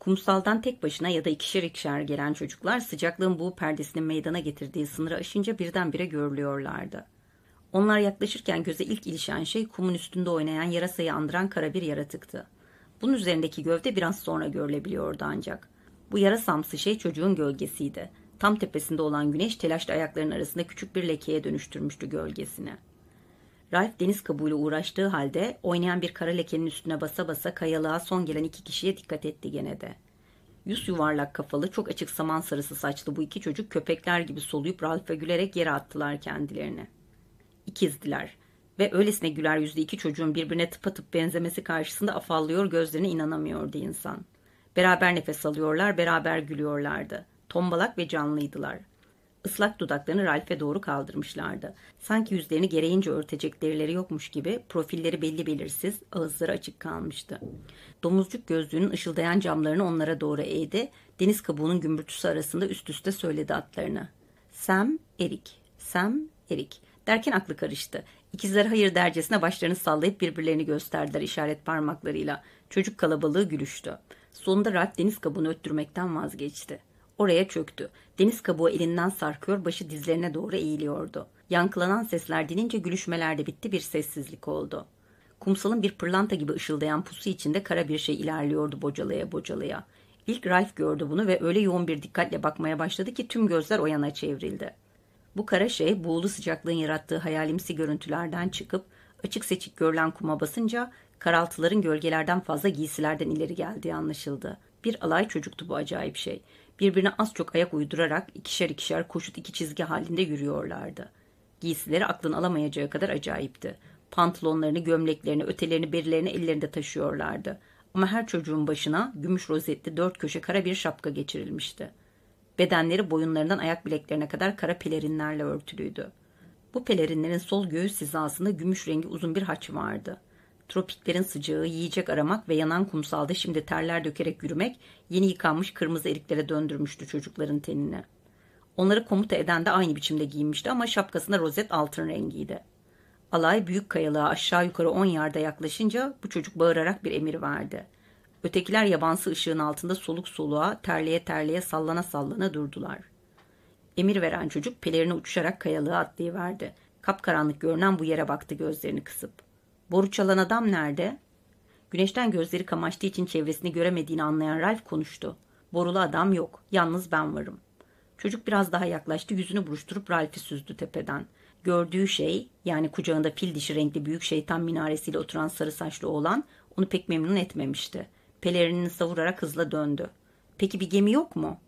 Kumsaldan tek başına ya da ikişer ikişer gelen çocuklar sıcaklığın bu perdesinin meydana getirdiği sınırı aşınca birdenbire görülüyorlardı. Onlar yaklaşırken göze ilk ilişen şey kumun üstünde oynayan yarasayı andıran kara bir yaratıktı. Bunun üzerindeki gövde biraz sonra görülebiliyordu ancak. Bu yarasamsı şey çocuğun gölgesiydi. Tam tepesinde olan güneş telaşlı ayakların arasında küçük bir lekeye dönüştürmüştü gölgesini.'' Ralph deniz kabuğuyla uğraştığı halde oynayan bir kara lekenin üstüne basa basa kayalığa son gelen iki kişiye dikkat etti gene de. Yüz yuvarlak kafalı, çok açık saman sarısı saçlı bu iki çocuk köpekler gibi soluyup Ralph'a gülerek yere attılar kendilerini. İkizdiler ve öylesine güler yüzlü iki çocuğun birbirine tıpatıp benzemesi karşısında afallıyor gözlerine inanamıyordu insan. Beraber nefes alıyorlar, beraber gülüyorlardı. Tombalak ve canlıydılar. Islak dudaklarını Ralph'e doğru kaldırmışlardı. Sanki yüzlerini gereğince örtecek derileri yokmuş gibi profilleri belli belirsiz, ağızları açık kalmıştı. Domuzcuk gözlüğünün ışıldayan camlarını onlara doğru eğdi. Deniz kabuğunun gümbürtüsü arasında üst üste söyledi atlarını. Sam, Erik. Sam, Erik. Derken aklı karıştı. İkizler hayır dercesine başlarını sallayıp birbirlerini gösterdiler işaret parmaklarıyla. Çocuk kalabalığı gülüştü. Sonunda Ralph deniz kabuğunu öttürmekten vazgeçti. Oraya çöktü. Deniz kabuğu elinden sarkıyor, başı dizlerine doğru eğiliyordu. Yankılanan sesler dinince gülüşmeler de bitti, bir sessizlik oldu. Kumsalın bir pırlanta gibi ışıldayan pusu içinde kara bir şey ilerliyordu bocalaya bocalaya. İlk Ralph gördü bunu ve öyle yoğun bir dikkatle bakmaya başladı ki tüm gözler o yana çevrildi. Bu kara şey buğulu sıcaklığın yarattığı hayalimsi görüntülerden çıkıp açık seçik görülen kuma basınca karaltıların gölgelerden fazla giysilerden ileri geldiği anlaşıldı. Bir alay çocuktu bu acayip şey birbirine az çok ayak uydurarak ikişer ikişer koşut iki çizgi halinde yürüyorlardı. Giysileri aklın alamayacağı kadar acayipti. Pantolonlarını, gömleklerini, ötelerini, berilerini ellerinde taşıyorlardı. Ama her çocuğun başına gümüş rozetli dört köşe kara bir şapka geçirilmişti. Bedenleri boyunlarından ayak bileklerine kadar kara pelerinlerle örtülüydü. Bu pelerinlerin sol göğüs hizasında gümüş rengi uzun bir haç vardı.'' Tropiklerin sıcağı, yiyecek aramak ve yanan kumsalda şimdi terler dökerek yürümek yeni yıkanmış kırmızı eriklere döndürmüştü çocukların tenini. Onları komuta eden de aynı biçimde giyinmişti ama şapkasında rozet altın rengiydi. Alay büyük kayalığa aşağı yukarı on yarda yaklaşınca bu çocuk bağırarak bir emir verdi. Ötekiler yabansı ışığın altında soluk soluğa, terleye terleye sallana sallana durdular. Emir veren çocuk pelerini uçuşarak kayalığa atlayıverdi. Kapkaranlık görünen bu yere baktı gözlerini kısıp. Boru çalan adam nerede? Güneşten gözleri kamaştığı için çevresini göremediğini anlayan Ralph konuştu. Borulu adam yok. Yalnız ben varım. Çocuk biraz daha yaklaştı. Yüzünü buruşturup Ralph'i süzdü tepeden. Gördüğü şey yani kucağında fil dişi renkli büyük şeytan minaresiyle oturan sarı saçlı oğlan onu pek memnun etmemişti. Pelerinini savurarak hızla döndü. Peki bir gemi yok mu?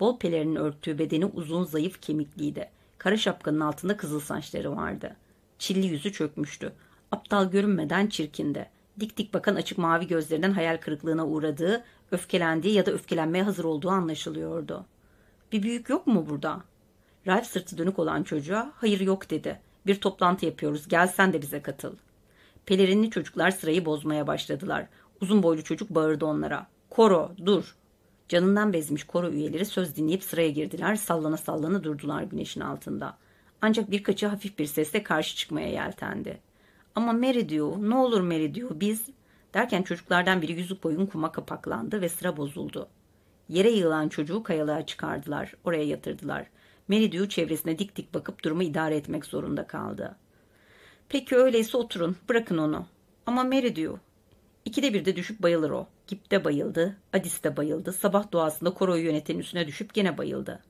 Bol pelerinin örttüğü bedeni uzun zayıf kemikliydi. Kara şapkanın altında kızıl saçları vardı. Çilli yüzü çökmüştü. Aptal görünmeden çirkinde, Dik dik bakan açık mavi gözlerinden hayal kırıklığına uğradığı, öfkelendiği ya da öfkelenmeye hazır olduğu anlaşılıyordu. Bir büyük yok mu burada? Ralph sırtı dönük olan çocuğa hayır yok dedi. Bir toplantı yapıyoruz gel sen de bize katıl. Pelerinli çocuklar sırayı bozmaya başladılar. Uzun boylu çocuk bağırdı onlara. Koro dur. Canından bezmiş koro üyeleri söz dinleyip sıraya girdiler. Sallana sallana durdular güneşin altında. Ancak birkaçı hafif bir sesle karşı çıkmaya yeltendi. Ama Mary diyor ne olur Mary diyor biz derken çocuklardan biri yüzük boyun kuma kapaklandı ve sıra bozuldu. Yere yığılan çocuğu kayalığa çıkardılar oraya yatırdılar. Mary diyor çevresine dik dik bakıp durumu idare etmek zorunda kaldı. Peki öyleyse oturun bırakın onu. Ama Mary diyor İkide bir de düşüp bayılır o. Gip'te bayıldı, Adis'te bayıldı, sabah doğasında koroyu yöneten üstüne düşüp gene bayıldı.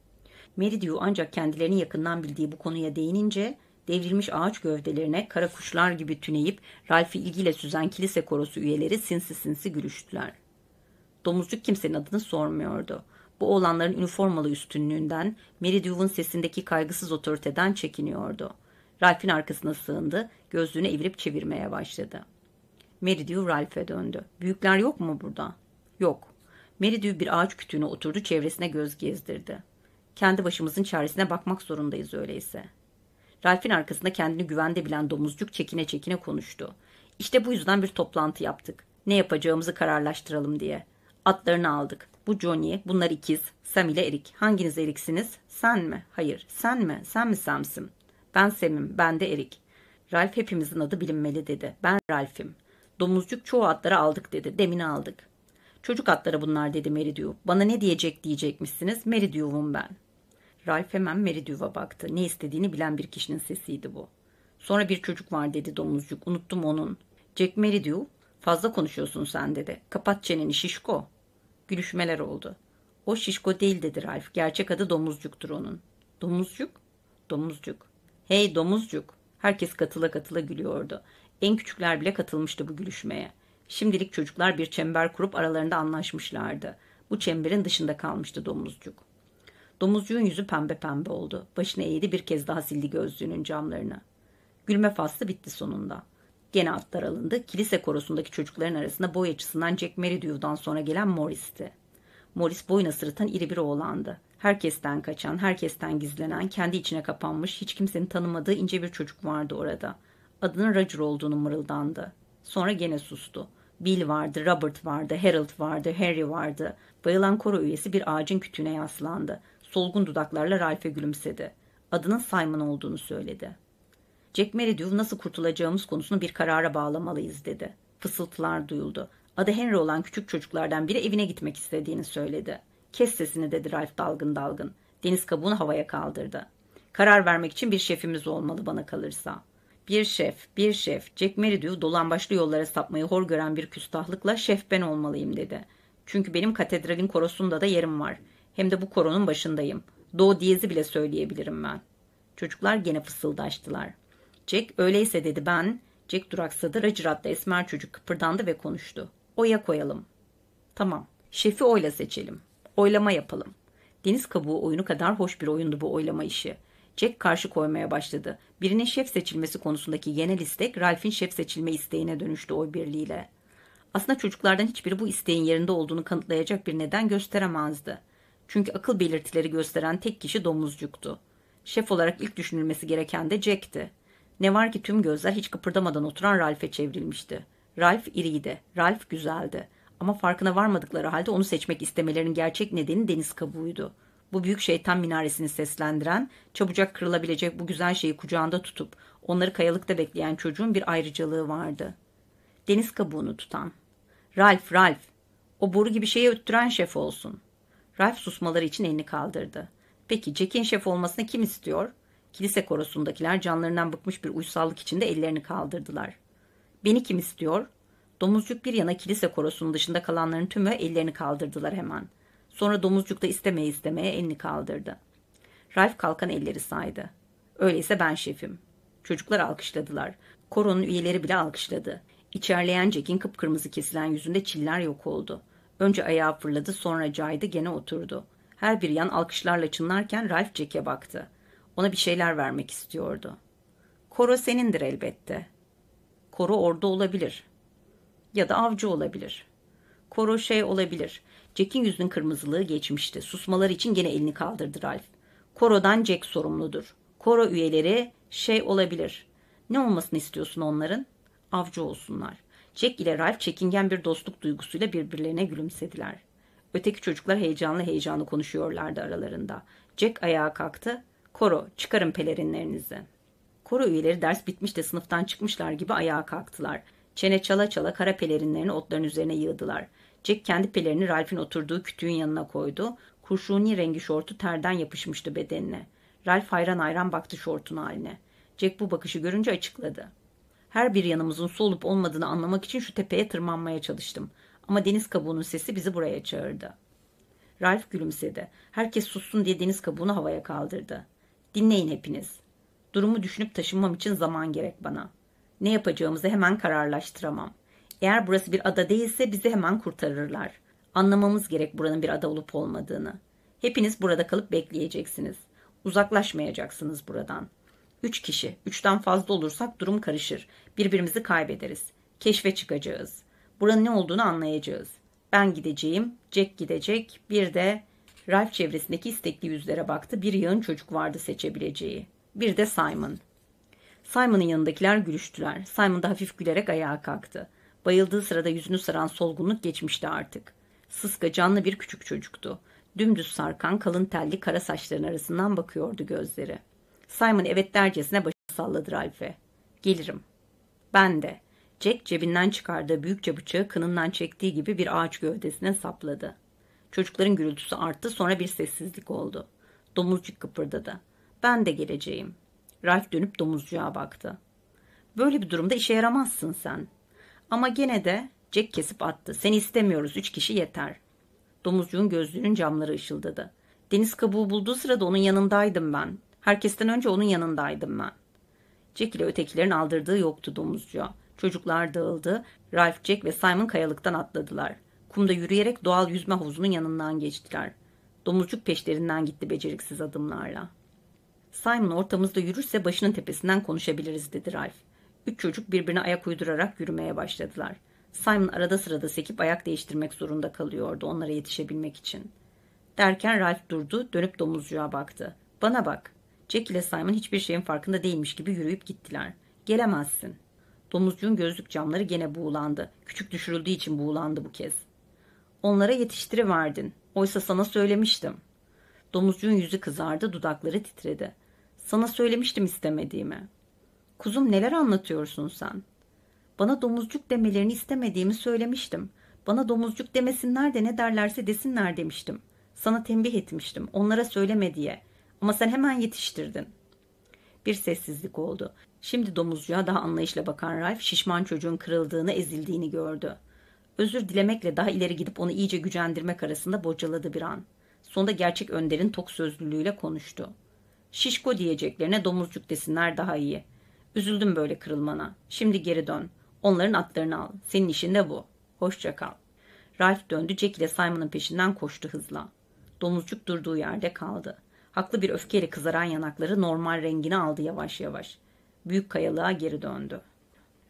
Mary diyor ancak kendilerini yakından bildiği bu konuya değinince devrilmiş ağaç gövdelerine kara kuşlar gibi tüneyip Ralph'i ilgiyle süzen kilise korosu üyeleri sinsi sinsi gülüştüler. Domuzcuk kimsenin adını sormuyordu. Bu olanların üniformalı üstünlüğünden, Mary Dew'un sesindeki kaygısız otoriteden çekiniyordu. Ralph'in arkasına sığındı, gözlüğünü evirip çevirmeye başladı. Mary Dew Ralph'e döndü. Büyükler yok mu burada? Yok. Mary Dew bir ağaç kütüğüne oturdu, çevresine göz gezdirdi. Kendi başımızın çaresine bakmak zorundayız öyleyse.'' Ralph'in arkasında kendini güvende bilen domuzcuk çekine çekine konuştu. İşte bu yüzden bir toplantı yaptık. Ne yapacağımızı kararlaştıralım diye. Atlarını aldık. Bu Johnny, bunlar ikiz. Sam ile Erik. Hanginiz Erik'siniz? Sen mi? Hayır. Sen mi? Sen mi Sam'sim? Ben Sam'im. Ben de Erik. Ralph hepimizin adı bilinmeli dedi. Ben Ralph'im. Domuzcuk çoğu atları aldık dedi. Demin aldık. Çocuk atları bunlar dedi Meridiu. Bana ne diyecek diyecekmişsiniz. Meridiu'm ben. Ralph hemen Meridüv'e baktı. Ne istediğini bilen bir kişinin sesiydi bu. Sonra bir çocuk var dedi domuzcuk. Unuttum onun. Jack Meridew fazla konuşuyorsun sen dedi. Kapat çeneni şişko. Gülüşmeler oldu. O şişko değil dedi Ralph. Gerçek adı domuzcuktur onun. Domuzcuk? Domuzcuk. Hey domuzcuk. Herkes katıla katıla gülüyordu. En küçükler bile katılmıştı bu gülüşmeye. Şimdilik çocuklar bir çember kurup aralarında anlaşmışlardı. Bu çemberin dışında kalmıştı domuzcuk. Domuzcuğun yüzü pembe pembe oldu. Başını eğdi bir kez daha sildi gözlüğünün camlarını. Gülme faslı bitti sonunda. Gene atlar alındı. Kilise korosundaki çocukların arasında boy açısından Jack Meredew'dan sonra gelen Morris'ti. Morris boyuna sırıtan iri bir oğlandı. Herkesten kaçan, herkesten gizlenen, kendi içine kapanmış, hiç kimsenin tanımadığı ince bir çocuk vardı orada. Adının Roger olduğunu mırıldandı. Sonra gene sustu. Bill vardı, Robert vardı, Harold vardı, Harry vardı. Bayılan koro üyesi bir ağacın kütüğüne yaslandı. Solgun dudaklarla Ralph'e gülümsedi. Adının Simon olduğunu söyledi. Jack Meridew nasıl kurtulacağımız konusunu bir karara bağlamalıyız dedi. Fısıltılar duyuldu. Adı Henry olan küçük çocuklardan biri evine gitmek istediğini söyledi. Kes sesini dedi Ralph dalgın dalgın. Deniz kabuğunu havaya kaldırdı. Karar vermek için bir şefimiz olmalı bana kalırsa. Bir şef, bir şef. Jack Meridew dolan başlı yollara sapmayı hor gören bir küstahlıkla şef ben olmalıyım dedi. Çünkü benim katedralin korosunda da yerim var. Hem de bu koronun başındayım. Do diyezi bile söyleyebilirim ben. Çocuklar gene fısıldaştılar. Jack öyleyse dedi ben. Jack duraksadı racıratlı esmer çocuk kıpırdandı ve konuştu. Oya koyalım. Tamam. Şefi oyla seçelim. Oylama yapalım. Deniz kabuğu oyunu kadar hoş bir oyundu bu oylama işi. Jack karşı koymaya başladı. Birinin şef seçilmesi konusundaki genel istek Ralph'in şef seçilme isteğine dönüştü oy birliğiyle. Aslında çocuklardan hiçbiri bu isteğin yerinde olduğunu kanıtlayacak bir neden gösteremezdi. Çünkü akıl belirtileri gösteren tek kişi domuzcuktu. Şef olarak ilk düşünülmesi gereken de Jack'ti. Ne var ki tüm gözler hiç kıpırdamadan oturan Ralph'e çevrilmişti. Ralph iriydi, Ralph güzeldi. Ama farkına varmadıkları halde onu seçmek istemelerinin gerçek nedeni deniz kabuğuydu. Bu büyük şeytan minaresini seslendiren, çabucak kırılabilecek bu güzel şeyi kucağında tutup onları kayalıkta bekleyen çocuğun bir ayrıcalığı vardı. Deniz kabuğunu tutan. Ralph, Ralph, o boru gibi şeyi öttüren şef olsun.'' Ralph susmaları için elini kaldırdı. Peki Jack'in şef olmasını kim istiyor? Kilise korosundakiler canlarından bıkmış bir uysallık içinde ellerini kaldırdılar. Beni kim istiyor? Domuzcuk bir yana kilise korosunun dışında kalanların tümü ellerini kaldırdılar hemen. Sonra domuzcuk da istemeye istemeye elini kaldırdı. Ralph kalkan elleri saydı. Öyleyse ben şefim. Çocuklar alkışladılar. Koronun üyeleri bile alkışladı. İçerleyen Jack'in kıpkırmızı kesilen yüzünde çiller yok oldu. Önce ayağa fırladı sonra caydı gene oturdu. Her bir yan alkışlarla çınlarken Ralph Jack'e baktı. Ona bir şeyler vermek istiyordu. Koro senindir elbette. Koro orada olabilir. Ya da avcı olabilir. Koro şey olabilir. Jack'in yüzünün kırmızılığı geçmişti. Susmaları için gene elini kaldırdı Ralph. Koro'dan Jack sorumludur. Koro üyeleri şey olabilir. Ne olmasını istiyorsun onların? Avcı olsunlar. Jack ile Ralph çekingen bir dostluk duygusuyla birbirlerine gülümsediler. Öteki çocuklar heyecanlı heyecanlı konuşuyorlardı aralarında. Jack ayağa kalktı. Koro çıkarın pelerinlerinizi. Koro üyeleri ders bitmiş de sınıftan çıkmışlar gibi ayağa kalktılar. Çene çala çala kara pelerinlerini otların üzerine yığdılar. Jack kendi pelerini Ralph'in oturduğu kütüğün yanına koydu. Kurşuni rengi şortu terden yapışmıştı bedenine. Ralph hayran hayran baktı şortun haline. Jack bu bakışı görünce açıkladı. Her bir yanımızın su olup olmadığını anlamak için şu tepeye tırmanmaya çalıştım. Ama deniz kabuğunun sesi bizi buraya çağırdı. Ralph gülümsedi. Herkes sussun diye deniz kabuğunu havaya kaldırdı. Dinleyin hepiniz. Durumu düşünüp taşınmam için zaman gerek bana. Ne yapacağımızı hemen kararlaştıramam. Eğer burası bir ada değilse bizi hemen kurtarırlar. Anlamamız gerek buranın bir ada olup olmadığını. Hepiniz burada kalıp bekleyeceksiniz. Uzaklaşmayacaksınız buradan.'' Üç kişi, üçten fazla olursak durum karışır. Birbirimizi kaybederiz. Keşfe çıkacağız. Buranın ne olduğunu anlayacağız. Ben gideceğim, Jack gidecek, bir de Ralph çevresindeki istekli yüzlere baktı. Bir yığın çocuk vardı seçebileceği. Bir de Simon. Simon'ın yanındakiler gülüştüler. Simon da hafif gülerek ayağa kalktı. Bayıldığı sırada yüzünü saran solgunluk geçmişti artık. Sıska canlı bir küçük çocuktu. Dümdüz sarkan kalın telli kara saçların arasından bakıyordu gözleri. Simon evet dercesine başını salladı Ralph'e. Gelirim. Ben de. Jack cebinden çıkardığı büyükçe bıçağı kınından çektiği gibi bir ağaç gövdesine sapladı. Çocukların gürültüsü arttı sonra bir sessizlik oldu. Domuzcuk kıpırdadı. Ben de geleceğim. Ralph dönüp domuzcuğa baktı. Böyle bir durumda işe yaramazsın sen. Ama gene de Jack kesip attı. Seni istemiyoruz. Üç kişi yeter. Domuzcuğun gözlüğünün camları ışıldadı. Deniz kabuğu bulduğu sırada onun yanındaydım ben. Herkesten önce onun yanındaydım ben. Jack ile ötekilerin aldırdığı yoktu domuzcuğa. Çocuklar dağıldı. Ralph, Jack ve Simon kayalıktan atladılar. Kumda yürüyerek doğal yüzme havuzunun yanından geçtiler. Domuzcuk peşlerinden gitti beceriksiz adımlarla. Simon ortamızda yürürse başının tepesinden konuşabiliriz dedi Ralph. Üç çocuk birbirine ayak uydurarak yürümeye başladılar. Simon arada sırada sekip ayak değiştirmek zorunda kalıyordu onlara yetişebilmek için. Derken Ralph durdu, dönüp domuzcuğa baktı. Bana bak, Jack ile Simon hiçbir şeyin farkında değilmiş gibi yürüyüp gittiler. Gelemezsin. Domuzcuğun gözlük camları gene buğulandı. Küçük düşürüldüğü için buğulandı bu kez. Onlara yetiştiriverdin. Oysa sana söylemiştim. Domuzcuğun yüzü kızardı, dudakları titredi. Sana söylemiştim istemediğimi. Kuzum neler anlatıyorsun sen? Bana domuzcuk demelerini istemediğimi söylemiştim. Bana domuzcuk demesinler de ne derlerse desinler demiştim. Sana tembih etmiştim. Onlara söyleme diye. Ama sen hemen yetiştirdin. Bir sessizlik oldu. Şimdi domuzcuya daha anlayışla bakan Ralph şişman çocuğun kırıldığını, ezildiğini gördü. Özür dilemekle daha ileri gidip onu iyice gücendirmek arasında bocaladı bir an. Sonunda gerçek önderin tok sözlülüğüyle konuştu. Şişko diyeceklerine domuzcuk desinler daha iyi. Üzüldüm böyle kırılmana. Şimdi geri dön. Onların atlarını al. Senin işin de bu. Hoşça kal. Ralph döndü Jack ile Simon'ın peşinden koştu hızla. Domuzcuk durduğu yerde kaldı. Haklı bir öfkeyle kızaran yanakları normal rengini aldı yavaş yavaş. Büyük kayalığa geri döndü.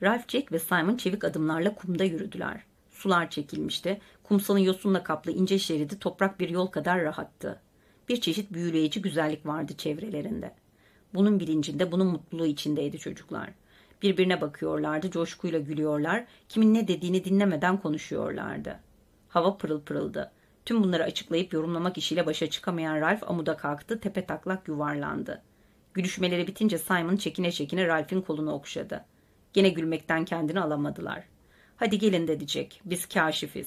Ralph Jack ve Simon çevik adımlarla kumda yürüdüler. Sular çekilmişti. Kumsalın yosunla kaplı ince şeridi toprak bir yol kadar rahattı. Bir çeşit büyüleyici güzellik vardı çevrelerinde. Bunun bilincinde, bunun mutluluğu içindeydi çocuklar. Birbirine bakıyorlardı, coşkuyla gülüyorlar, kimin ne dediğini dinlemeden konuşuyorlardı. Hava pırıl pırıldı. Tüm bunları açıklayıp yorumlamak işiyle başa çıkamayan Ralph amuda kalktı, tepe taklak yuvarlandı. Gülüşmeleri bitince Simon çekine çekine Ralph'in kolunu okşadı. Gene gülmekten kendini alamadılar. Hadi gelin dedi Jack, biz kaşifiz.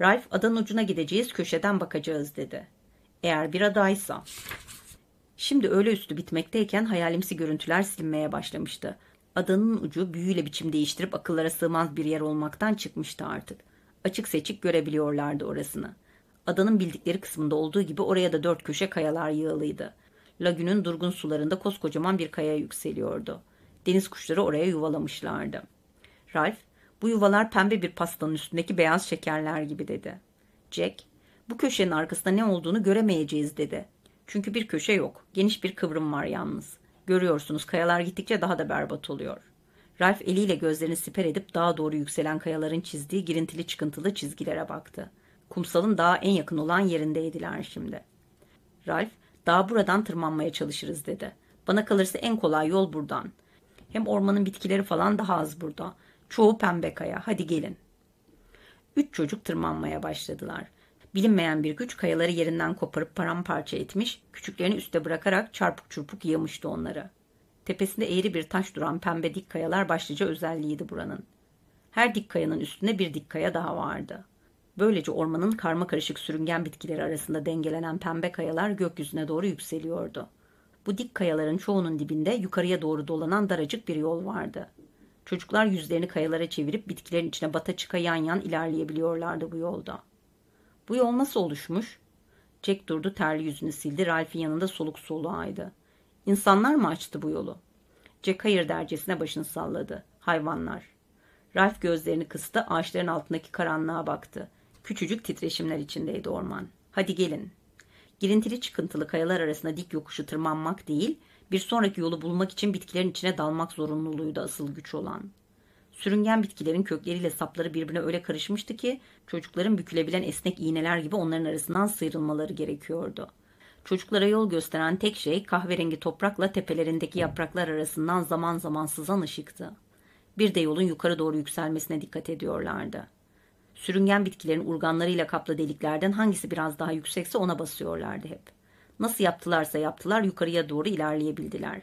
Ralph adanın ucuna gideceğiz, köşeden bakacağız dedi. Eğer bir adaysa. Şimdi öğle üstü bitmekteyken hayalimsi görüntüler silinmeye başlamıştı. Adanın ucu büyüyle biçim değiştirip akıllara sığmaz bir yer olmaktan çıkmıştı artık. Açık seçik görebiliyorlardı orasını. Adanın bildikleri kısmında olduğu gibi oraya da dört köşe kayalar yığılıydı. Lagünün durgun sularında koskocaman bir kaya yükseliyordu. Deniz kuşları oraya yuvalamışlardı. Ralph, bu yuvalar pembe bir pastanın üstündeki beyaz şekerler gibi dedi. Jack, bu köşenin arkasında ne olduğunu göremeyeceğiz dedi. Çünkü bir köşe yok. Geniş bir kıvrım var yalnız. Görüyorsunuz kayalar gittikçe daha da berbat oluyor. Ralph eliyle gözlerini siper edip daha doğru yükselen kayaların çizdiği girintili çıkıntılı çizgilere baktı kumsalın daha en yakın olan yerindeydiler şimdi. Ralph, daha buradan tırmanmaya çalışırız dedi. Bana kalırsa en kolay yol buradan. Hem ormanın bitkileri falan daha az burada. Çoğu pembe kaya. Hadi gelin. Üç çocuk tırmanmaya başladılar. Bilinmeyen bir güç kayaları yerinden koparıp paramparça etmiş, küçüklerini üste bırakarak çarpık çırpık yamıştı onları. Tepesinde eğri bir taş duran pembe dik kayalar başlıca özelliğiydi buranın. Her dik kayanın üstünde bir dik kaya daha vardı. Böylece ormanın karma karışık sürüngen bitkileri arasında dengelenen pembe kayalar gökyüzüne doğru yükseliyordu. Bu dik kayaların çoğunun dibinde yukarıya doğru dolanan daracık bir yol vardı. Çocuklar yüzlerini kayalara çevirip bitkilerin içine bata çıka yan yan ilerleyebiliyorlardı bu yolda. Bu yol nasıl oluşmuş? Jack durdu terli yüzünü sildi. Ralph'in yanında soluk soluğaydı. İnsanlar mı açtı bu yolu? Jack hayır dercesine başını salladı. Hayvanlar. Ralph gözlerini kıstı ağaçların altındaki karanlığa baktı. Küçücük titreşimler içindeydi orman. Hadi gelin. Girintili çıkıntılı kayalar arasında dik yokuşu tırmanmak değil, bir sonraki yolu bulmak için bitkilerin içine dalmak zorunluluğu da asıl güç olan. Sürüngen bitkilerin kökleriyle sapları birbirine öyle karışmıştı ki çocukların bükülebilen esnek iğneler gibi onların arasından sıyrılmaları gerekiyordu. Çocuklara yol gösteren tek şey kahverengi toprakla tepelerindeki yapraklar arasından zaman zaman sızan ışıktı. Bir de yolun yukarı doğru yükselmesine dikkat ediyorlardı. Sürüngen bitkilerin urganlarıyla kaplı deliklerden hangisi biraz daha yüksekse ona basıyorlardı hep. Nasıl yaptılarsa yaptılar yukarıya doğru ilerleyebildiler.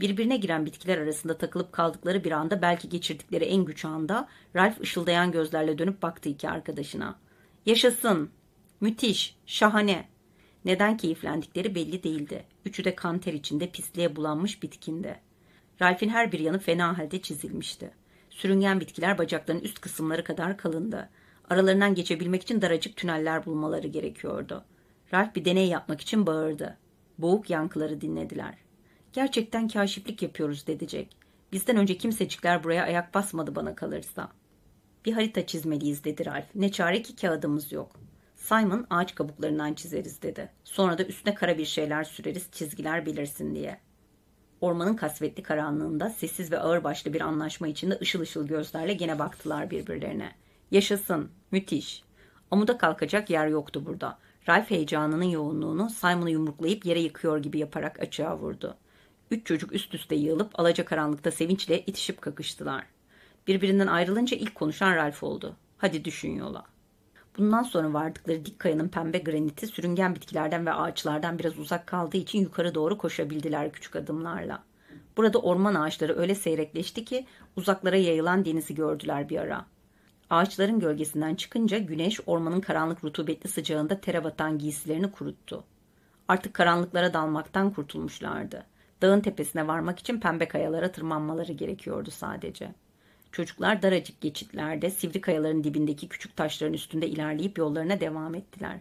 Birbirine giren bitkiler arasında takılıp kaldıkları bir anda belki geçirdikleri en güç anda Ralph ışıldayan gözlerle dönüp baktı iki arkadaşına. Yaşasın! Müthiş! Şahane! Neden keyiflendikleri belli değildi. Üçü de kanter içinde pisliğe bulanmış bitkinde. Ralph'in her bir yanı fena halde çizilmişti. Sürüngen bitkiler bacakların üst kısımları kadar kalındı. Aralarından geçebilmek için daracık tüneller bulmaları gerekiyordu. Ralph bir deney yapmak için bağırdı. Boğuk yankıları dinlediler. Gerçekten kaşiflik yapıyoruz dedecek. Bizden önce kimsecikler buraya ayak basmadı bana kalırsa. Bir harita çizmeliyiz dedi Ralph. Ne çare ki kağıdımız yok. Simon ağaç kabuklarından çizeriz dedi. Sonra da üstüne kara bir şeyler süreriz çizgiler belirsin diye. Ormanın kasvetli karanlığında sessiz ve ağırbaşlı bir anlaşma içinde ışıl ışıl gözlerle gene baktılar birbirlerine. Yaşasın. Müthiş. Amuda kalkacak yer yoktu burada. Ralph heyecanının yoğunluğunu Simon'u yumruklayıp yere yıkıyor gibi yaparak açığa vurdu. Üç çocuk üst üste yığılıp alaca karanlıkta sevinçle itişip kakıştılar. Birbirinden ayrılınca ilk konuşan Ralph oldu. Hadi düşün yola. Bundan sonra vardıkları dik kayanın pembe graniti sürüngen bitkilerden ve ağaçlardan biraz uzak kaldığı için yukarı doğru koşabildiler küçük adımlarla. Burada orman ağaçları öyle seyrekleşti ki uzaklara yayılan denizi gördüler bir ara. Ağaçların gölgesinden çıkınca güneş ormanın karanlık rutubetli sıcağında tere batan giysilerini kuruttu. Artık karanlıklara dalmaktan kurtulmuşlardı. Dağın tepesine varmak için pembe kayalara tırmanmaları gerekiyordu sadece. Çocuklar daracık geçitlerde sivri kayaların dibindeki küçük taşların üstünde ilerleyip yollarına devam ettiler.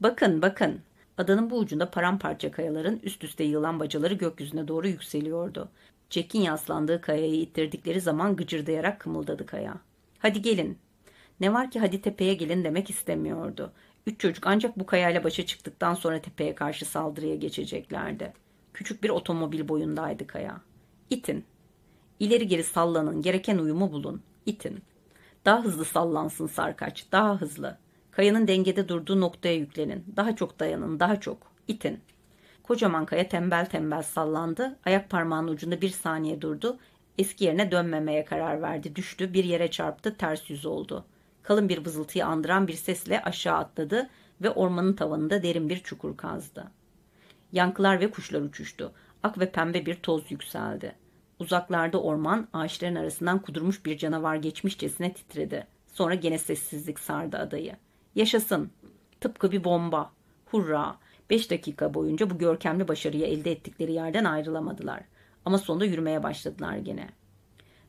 Bakın bakın adanın bu ucunda paramparça kayaların üst üste yığılan bacaları gökyüzüne doğru yükseliyordu. Jack'in yaslandığı kayayı ittirdikleri zaman gıcırdayarak kımıldadı kaya. Hadi gelin. Ne var ki hadi tepeye gelin demek istemiyordu. Üç çocuk ancak bu kayayla başa çıktıktan sonra tepeye karşı saldırıya geçeceklerdi. Küçük bir otomobil boyundaydı kaya. İtin. İleri geri sallanın, gereken uyumu bulun. İtin. Daha hızlı sallansın sarkaç, daha hızlı. Kayanın dengede durduğu noktaya yüklenin. Daha çok dayanın, daha çok. İtin. Kocaman kaya tembel tembel sallandı. Ayak parmağının ucunda bir saniye durdu. Eski yerine dönmemeye karar verdi. Düştü, bir yere çarptı, ters yüz oldu. Kalın bir vızıltıyı andıran bir sesle aşağı atladı ve ormanın tavanında derin bir çukur kazdı. Yankılar ve kuşlar uçuştu. Ak ve pembe bir toz yükseldi. Uzaklarda orman ağaçların arasından kudurmuş bir canavar geçmişçesine titredi. Sonra gene sessizlik sardı adayı. Yaşasın. Tıpkı bir bomba. Hurra. Beş dakika boyunca bu görkemli başarıyı elde ettikleri yerden ayrılamadılar.'' Ama sonunda yürümeye başladılar gene.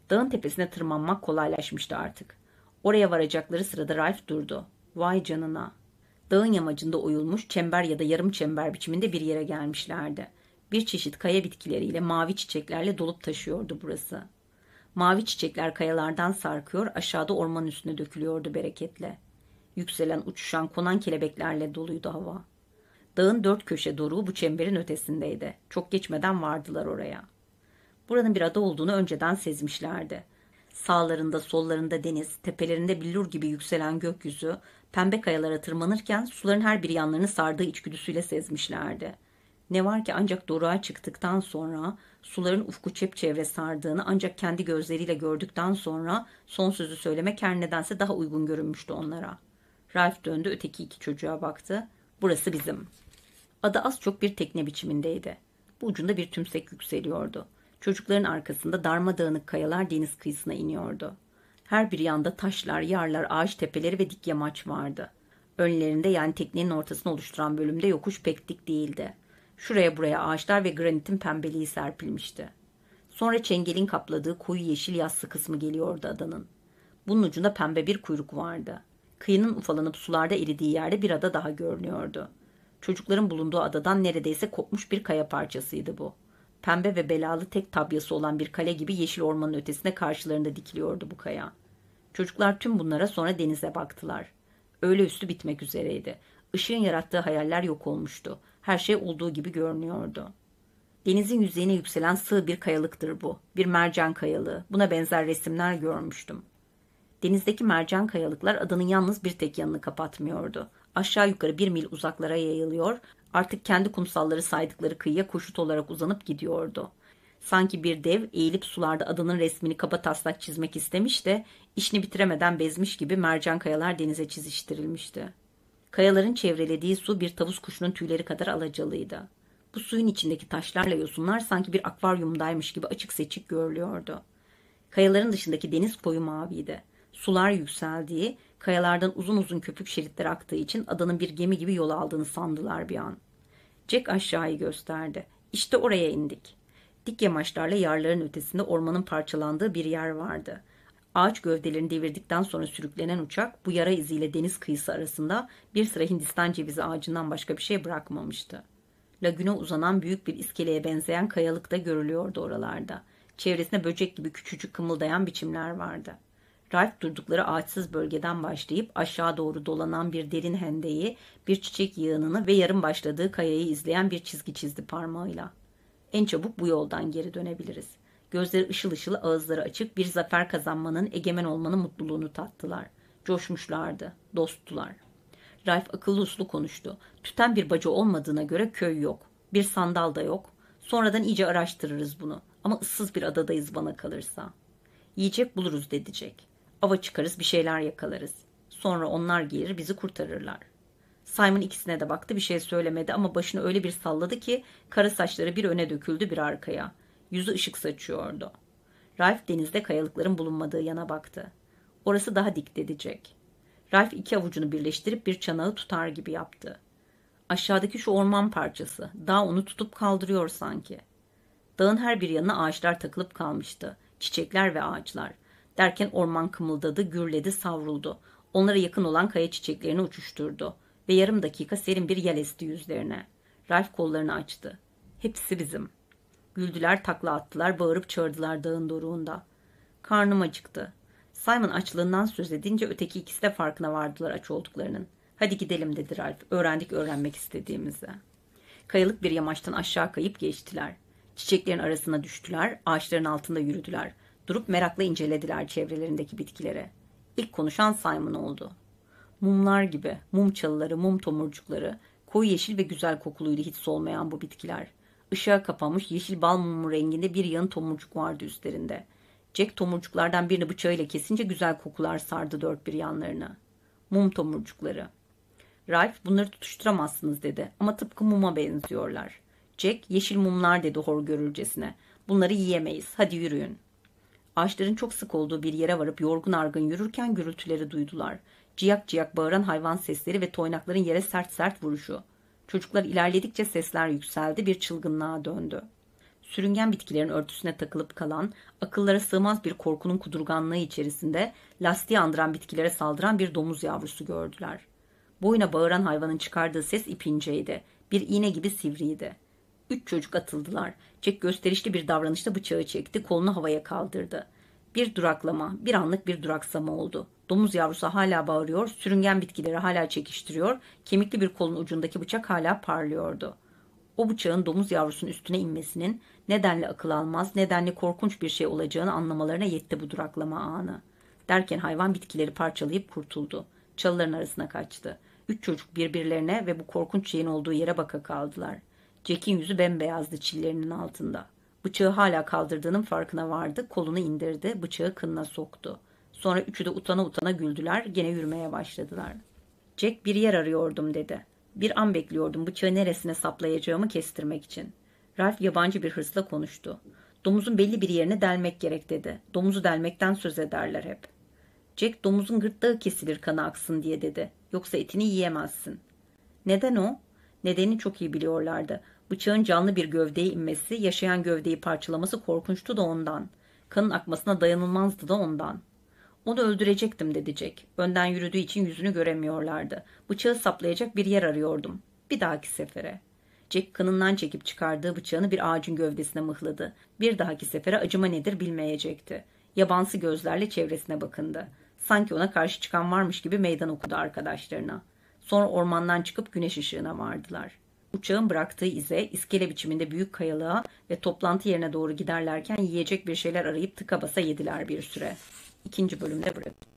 Dağın tepesine tırmanmak kolaylaşmıştı artık. Oraya varacakları sırada Ralph durdu. Vay canına. Dağın yamacında oyulmuş çember ya da yarım çember biçiminde bir yere gelmişlerdi. Bir çeşit kaya bitkileriyle mavi çiçeklerle dolup taşıyordu burası. Mavi çiçekler kayalardan sarkıyor, aşağıda orman üstüne dökülüyordu bereketle. Yükselen, uçuşan, konan kelebeklerle doluydu hava. Dağın dört köşe doruğu bu çemberin ötesindeydi. Çok geçmeden vardılar oraya.'' buranın bir ada olduğunu önceden sezmişlerdi. Sağlarında sollarında deniz, tepelerinde billur gibi yükselen gökyüzü, pembe kayalara tırmanırken suların her bir yanlarını sardığı içgüdüsüyle sezmişlerdi. Ne var ki ancak doruğa çıktıktan sonra suların ufku çepçevre sardığını ancak kendi gözleriyle gördükten sonra son sözü söylemek her nedense daha uygun görünmüştü onlara. Ralph döndü öteki iki çocuğa baktı. Burası bizim. Ada az çok bir tekne biçimindeydi. Bu ucunda bir tümsek yükseliyordu. Çocukların arkasında darmadağınık kayalar deniz kıyısına iniyordu. Her bir yanda taşlar, yarlar, ağaç tepeleri ve dik yamaç vardı. Önlerinde yani teknenin ortasını oluşturan bölümde yokuş pek dik değildi. Şuraya buraya ağaçlar ve granitin pembeliği serpilmişti. Sonra çengelin kapladığı koyu yeşil yassı kısmı geliyordu adanın. Bunun ucunda pembe bir kuyruk vardı. Kıyının ufalanıp sularda eridiği yerde bir ada daha görünüyordu. Çocukların bulunduğu adadan neredeyse kopmuş bir kaya parçasıydı bu.'' Pembe ve belalı tek tabyası olan bir kale gibi yeşil ormanın ötesine karşılarında dikiliyordu bu kaya. Çocuklar tüm bunlara sonra denize baktılar. Öğle üstü bitmek üzereydi. Işığın yarattığı hayaller yok olmuştu. Her şey olduğu gibi görünüyordu. Denizin yüzeyine yükselen sığ bir kayalıktır bu. Bir mercan kayalığı. Buna benzer resimler görmüştüm. Denizdeki mercan kayalıklar adanın yalnız bir tek yanını kapatmıyordu. Aşağı yukarı bir mil uzaklara yayılıyor, Artık kendi kumsalları saydıkları kıyıya koşut olarak uzanıp gidiyordu. Sanki bir dev eğilip sularda adanın resmini kaba taslak çizmek istemiş de işini bitiremeden bezmiş gibi mercan kayalar denize çiziştirilmişti. Kayaların çevrelediği su bir tavus kuşunun tüyleri kadar alacalıydı. Bu suyun içindeki taşlarla yosunlar sanki bir akvaryumdaymış gibi açık seçik görülüyordu. Kayaların dışındaki deniz koyu maviydi sular yükseldiği, kayalardan uzun uzun köpük şeritler aktığı için adanın bir gemi gibi yol aldığını sandılar bir an. Jack aşağıyı gösterdi. İşte oraya indik. Dik yamaçlarla yarların ötesinde ormanın parçalandığı bir yer vardı. Ağaç gövdelerini devirdikten sonra sürüklenen uçak bu yara iziyle deniz kıyısı arasında bir sıra Hindistan cevizi ağacından başka bir şey bırakmamıştı. Lagüne uzanan büyük bir iskeleye benzeyen kayalık da görülüyordu oralarda. Çevresinde böcek gibi küçücük kımıldayan biçimler vardı.'' Ralph durdukları ağaçsız bölgeden başlayıp aşağı doğru dolanan bir derin hendeyi, bir çiçek yığınını ve yarım başladığı kayayı izleyen bir çizgi çizdi parmağıyla. En çabuk bu yoldan geri dönebiliriz. Gözleri ışıl ışıl ağızları açık bir zafer kazanmanın egemen olmanın mutluluğunu tattılar. Coşmuşlardı, dosttular. Ralph akıllı uslu konuştu. Tüten bir bacı olmadığına göre köy yok. Bir sandal da yok. Sonradan iyice araştırırız bunu. Ama ıssız bir adadayız bana kalırsa. Yiyecek buluruz dedicek. Ava çıkarız bir şeyler yakalarız. Sonra onlar gelir bizi kurtarırlar. Simon ikisine de baktı bir şey söylemedi ama başını öyle bir salladı ki kara saçları bir öne döküldü bir arkaya. Yüzü ışık saçıyordu. Ralph denizde kayalıkların bulunmadığı yana baktı. Orası daha dik dedicek. Ralph iki avucunu birleştirip bir çanağı tutar gibi yaptı. Aşağıdaki şu orman parçası. Dağ onu tutup kaldırıyor sanki. Dağın her bir yanına ağaçlar takılıp kalmıştı. Çiçekler ve ağaçlar. Derken orman kımıldadı, gürledi, savruldu. Onlara yakın olan kaya çiçeklerini uçuşturdu. Ve yarım dakika serin bir yel esti yüzlerine. Ralph kollarını açtı. Hepsi bizim. Güldüler, takla attılar, bağırıp çağırdılar dağın doruğunda. Karnım acıktı. Simon açlığından söz edince öteki ikisi de farkına vardılar aç olduklarının. Hadi gidelim dedi Ralph. Öğrendik öğrenmek istediğimizi. Kayalık bir yamaçtan aşağı kayıp geçtiler. Çiçeklerin arasına düştüler, ağaçların altında yürüdüler. Durup merakla incelediler çevrelerindeki bitkilere. İlk konuşan Simon oldu. Mumlar gibi, mum çalıları, mum tomurcukları, koyu yeşil ve güzel kokuluydu hiç solmayan bu bitkiler. Işığa kapanmış yeşil bal mumu renginde bir yan tomurcuk vardı üstlerinde. Jack tomurcuklardan birini bıçağıyla kesince güzel kokular sardı dört bir yanlarına. Mum tomurcukları. Ralph bunları tutuşturamazsınız dedi ama tıpkı muma benziyorlar. Jack yeşil mumlar dedi hor görürcesine. Bunları yiyemeyiz hadi yürüyün. Ağaçların çok sık olduğu bir yere varıp yorgun argın yürürken gürültüleri duydular. Ciyak ciyak bağıran hayvan sesleri ve toynakların yere sert sert vuruşu. Çocuklar ilerledikçe sesler yükseldi, bir çılgınlığa döndü. Sürüngen bitkilerin örtüsüne takılıp kalan, akıllara sığmaz bir korkunun kudurganlığı içerisinde lastiği andıran bitkilere saldıran bir domuz yavrusu gördüler. Boyuna bağıran hayvanın çıkardığı ses ipinceydi. Bir iğne gibi sivriydi. Üç çocuk atıldılar. Çek gösterişli bir davranışta bıçağı çekti, kolunu havaya kaldırdı. Bir duraklama, bir anlık bir duraksama oldu. Domuz yavrusu hala bağırıyor, sürüngen bitkileri hala çekiştiriyor, kemikli bir kolun ucundaki bıçak hala parlıyordu. O bıçağın domuz yavrusunun üstüne inmesinin nedenle akıl almaz, nedenle korkunç bir şey olacağını anlamalarına yetti bu duraklama anı. Derken hayvan bitkileri parçalayıp kurtuldu. Çalıların arasına kaçtı. Üç çocuk birbirlerine ve bu korkunç şeyin olduğu yere baka kaldılar. Jack'in yüzü bembeyazdı çillerinin altında. Bıçağı hala kaldırdığının farkına vardı. Kolunu indirdi. Bıçağı kınına soktu. Sonra üçü de utana utana güldüler. Gene yürümeye başladılar. Jack bir yer arıyordum dedi. Bir an bekliyordum bıçağı neresine saplayacağımı kestirmek için. Ralph yabancı bir hırsla konuştu. Domuzun belli bir yerine delmek gerek dedi. Domuzu delmekten söz ederler hep. Jack domuzun gırtlağı kesilir kanı aksın diye dedi. Yoksa etini yiyemezsin. Neden o? Nedeni çok iyi biliyorlardı. Bıçağın canlı bir gövdeye inmesi, yaşayan gövdeyi parçalaması korkunçtu da ondan. Kanın akmasına dayanılmazdı da ondan. Onu öldürecektim dedecek. Önden yürüdüğü için yüzünü göremiyorlardı. Bıçağı saplayacak bir yer arıyordum. Bir dahaki sefere. Jack kanından çekip çıkardığı bıçağını bir ağacın gövdesine mıhladı. Bir dahaki sefere acıma nedir bilmeyecekti. Yabansı gözlerle çevresine bakındı. Sanki ona karşı çıkan varmış gibi meydan okudu arkadaşlarına. Sonra ormandan çıkıp güneş ışığına vardılar. Uçağın bıraktığı ize iskele biçiminde büyük kayalığa ve toplantı yerine doğru giderlerken yiyecek bir şeyler arayıp tıka basa yediler bir süre. İkinci bölümde bırakın.